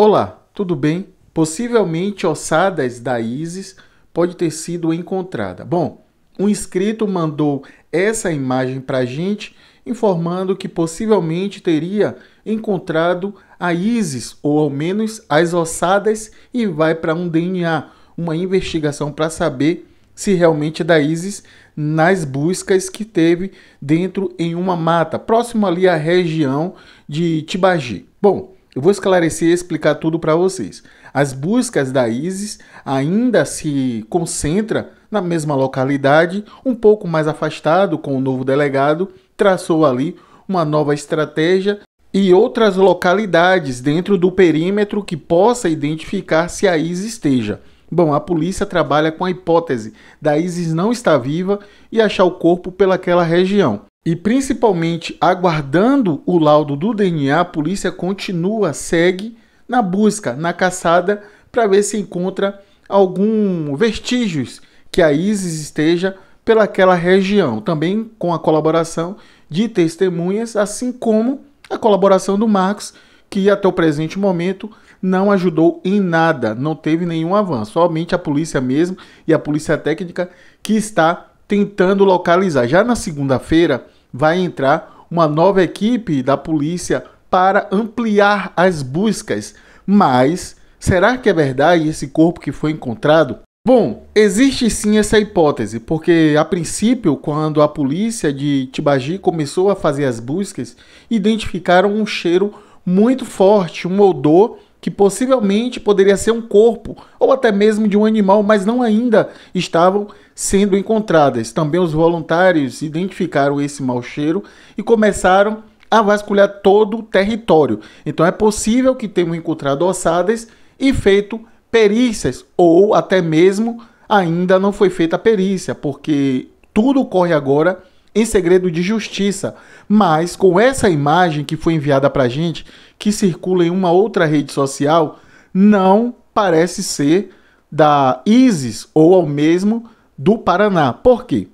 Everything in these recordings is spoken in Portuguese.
Olá, tudo bem? Possivelmente ossadas da Isis pode ter sido encontrada. Bom, um inscrito mandou essa imagem para a gente, informando que possivelmente teria encontrado a Isis, ou ao menos as ossadas, e vai para um DNA, uma investigação para saber se realmente é da Isis nas buscas que teve dentro em uma mata, próximo ali à região de Tibagi. Bom, eu vou esclarecer e explicar tudo para vocês. As buscas da ISIS ainda se concentra na mesma localidade, um pouco mais afastado, com o novo delegado, traçou ali uma nova estratégia e outras localidades dentro do perímetro que possa identificar se a ISIS esteja. Bom, a polícia trabalha com a hipótese da ISIS não estar viva e achar o corpo pelaquela região. E principalmente aguardando o laudo do DNA, a polícia continua, segue na busca, na caçada, para ver se encontra algum vestígios que a ISIS esteja pelaquela região, também com a colaboração de testemunhas, assim como a colaboração do Marcos, que até o presente momento não ajudou em nada, não teve nenhum avanço, somente a polícia mesmo e a polícia técnica que está tentando localizar. Já na segunda-feira, vai entrar uma nova equipe da polícia para ampliar as buscas. Mas será que é verdade esse corpo que foi encontrado? Bom, existe sim essa hipótese, porque a princípio, quando a polícia de Tibagi começou a fazer as buscas, identificaram um cheiro muito forte, um odor que possivelmente poderia ser um corpo ou até mesmo de um animal, mas não ainda estavam sendo encontradas. Também os voluntários identificaram esse mau cheiro e começaram a vasculhar todo o território. Então é possível que tenham encontrado ossadas e feito perícias ou até mesmo ainda não foi feita a perícia, porque tudo corre agora em segredo de justiça, mas com essa imagem que foi enviada para a gente, que circula em uma outra rede social, não parece ser da ISIS ou ao mesmo do Paraná. Por quê?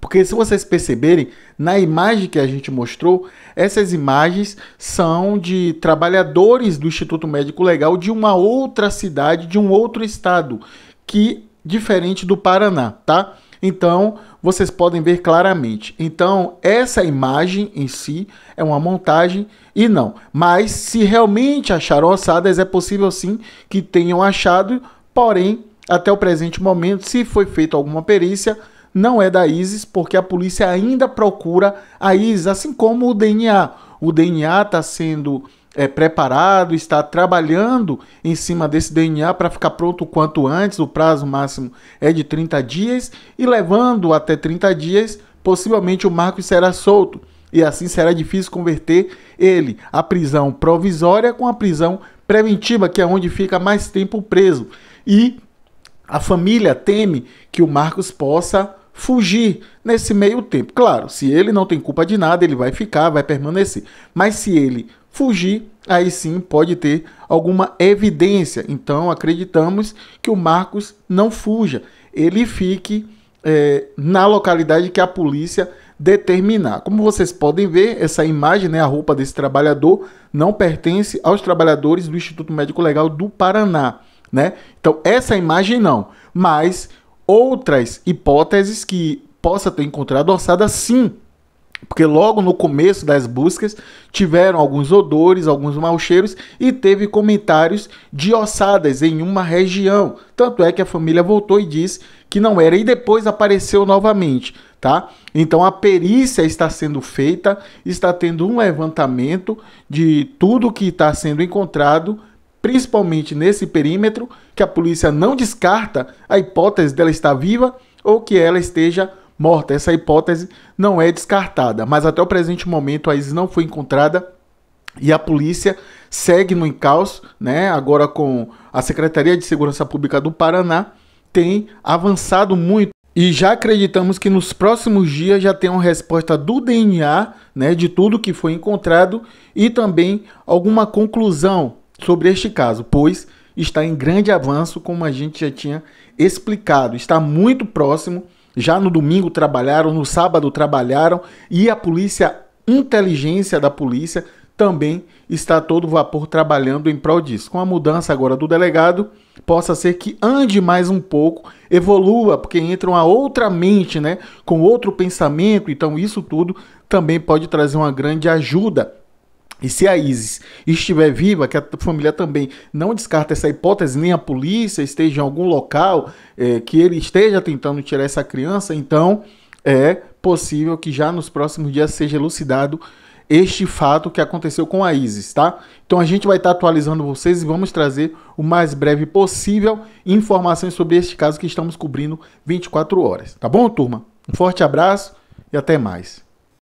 Porque se vocês perceberem, na imagem que a gente mostrou, essas imagens são de trabalhadores do Instituto Médico Legal de uma outra cidade, de um outro estado, que diferente do Paraná, tá? Então, vocês podem ver claramente. Então, essa imagem em si é uma montagem e não. Mas, se realmente acharam ossadas, é possível sim que tenham achado, porém, até o presente momento, se foi feita alguma perícia, não é da ISIS, porque a polícia ainda procura a ISIS, assim como o DNA. O DNA está sendo é, preparado, está trabalhando em cima desse DNA para ficar pronto o quanto antes. O prazo máximo é de 30 dias e levando até 30 dias, possivelmente o Marcos será solto e assim será difícil converter ele à prisão provisória com a prisão preventiva, que é onde fica mais tempo preso. E a família teme que o Marcos possa fugir nesse meio tempo. Claro, se ele não tem culpa de nada, ele vai ficar, vai permanecer. Mas se ele fugir, aí sim pode ter alguma evidência. Então acreditamos que o Marcos não fuja, ele fique é, na localidade que a polícia determinar. Como vocês podem ver, essa imagem, né, a roupa desse trabalhador, não pertence aos trabalhadores do Instituto Médico Legal do Paraná. Né? Então, essa imagem não, mas outras hipóteses que possa ter encontrado ossada sim. Porque logo no começo das buscas tiveram alguns odores, alguns mau cheiros e teve comentários de ossadas em uma região. Tanto é que a família voltou e disse que não era e depois apareceu novamente, tá? Então a perícia está sendo feita, está tendo um levantamento de tudo que está sendo encontrado principalmente nesse perímetro, que a polícia não descarta a hipótese dela estar viva ou que ela esteja morta. Essa hipótese não é descartada, mas até o presente momento a Isis não foi encontrada e a polícia segue no encalço, né? Agora com a Secretaria de Segurança Pública do Paraná tem avançado muito e já acreditamos que nos próximos dias já tem uma resposta do DNA, né, de tudo que foi encontrado e também alguma conclusão sobre este caso, pois está em grande avanço, como a gente já tinha explicado. Está muito próximo. Já no domingo trabalharam, no sábado trabalharam e a polícia, inteligência da polícia, também está todo vapor trabalhando em prol disso. Com a mudança agora do delegado, possa ser que ande mais um pouco, evolua, porque entra uma outra mente, né, com outro pensamento, então isso tudo também pode trazer uma grande ajuda e se a Isis estiver viva, que a família também não descarta essa hipótese, nem a polícia esteja em algum local é, que ele esteja tentando tirar essa criança, então é possível que já nos próximos dias seja elucidado este fato que aconteceu com a Isis, tá? Então a gente vai estar atualizando vocês e vamos trazer o mais breve possível informações sobre este caso que estamos cobrindo 24 horas, tá bom, turma? Um forte abraço e até mais.